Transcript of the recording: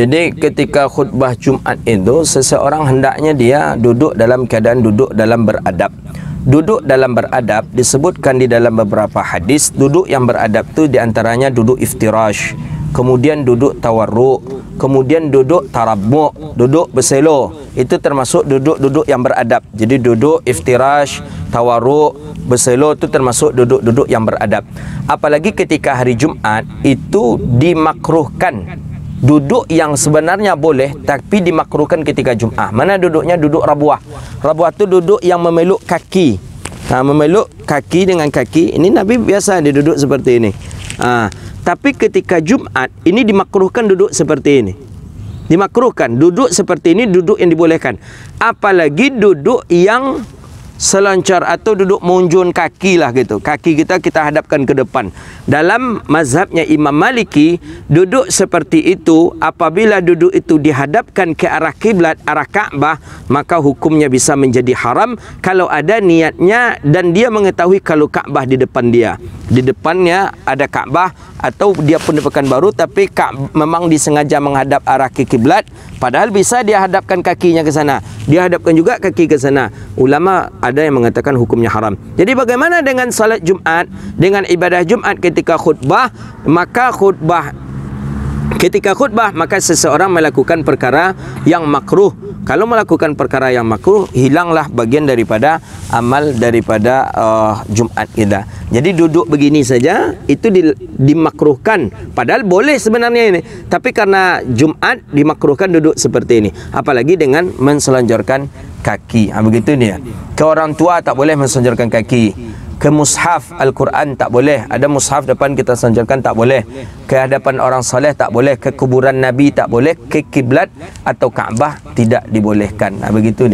Jadi ketika khutbah Jumat itu seseorang hendaknya dia duduk dalam keadaan duduk dalam beradab. Duduk dalam beradab disebutkan di dalam beberapa hadis duduk yang beradab tu di antaranya duduk iftirash, kemudian duduk tawarruk, kemudian duduk tarabbuk, duduk berselo. Itu termasuk duduk-duduk yang beradab. Jadi duduk iftirash, tawarruk, berselo itu termasuk duduk-duduk yang beradab. Apalagi ketika hari Jumat itu dimakruhkan duduk yang sebenarnya boleh tapi dimakruhkan ketika Jumaat. Mana duduknya? Duduk rabuah. Rabuah tu duduk yang memeluk kaki. Ha, memeluk kaki dengan kaki. Ini Nabi biasa dia duduk seperti ini. Ha, tapi ketika Jumaat, ini dimakruhkan duduk seperti ini. Dimakruhkan. Duduk seperti ini, duduk yang dibolehkan. Apalagi duduk yang selancar atau duduk monjun kaki lah gitu. Kaki kita kita hadapkan ke depan. Dalam mazhabnya Imam Maliki, duduk seperti itu apabila duduk itu dihadapkan ke arah kiblat arah Kaabah, maka hukumnya bisa menjadi haram kalau ada niatnya dan dia mengetahui kalau Kaabah di depan dia. Di depannya ada Kaabah atau dia pun pendepakan baru tapi Kaabah memang disengaja menghadap arah kiblat Padahal bisa dia hadapkan kakinya ke sana. Dia hadapkan juga kaki ke sana. Ulama ada yang mengatakan hukumnya haram. Jadi bagaimana dengan salat Jumat, dengan ibadah Jumat ketika khutbah, maka khutbah Ketika khutbah maka seseorang melakukan perkara yang makruh. Kalau melakukan perkara yang makruh hilanglah bagian daripada amal daripada uh, Jumat kita. Jadi duduk begini saja itu di, dimakruhkan padahal boleh sebenarnya ini tapi karena Jumaat dimakruhkan duduk seperti ini apalagi dengan menselonjorkan kaki. Ha, begitu dia. Ke orang tua tak boleh menselonjorkan kaki ke mushaf Al-Quran tak boleh ada mushaf depan kita sanjarkan tak boleh ke hadapan orang soleh tak boleh ke kuburan Nabi tak boleh ke kiblat atau Kaabah tidak dibolehkan nah, begitu dia.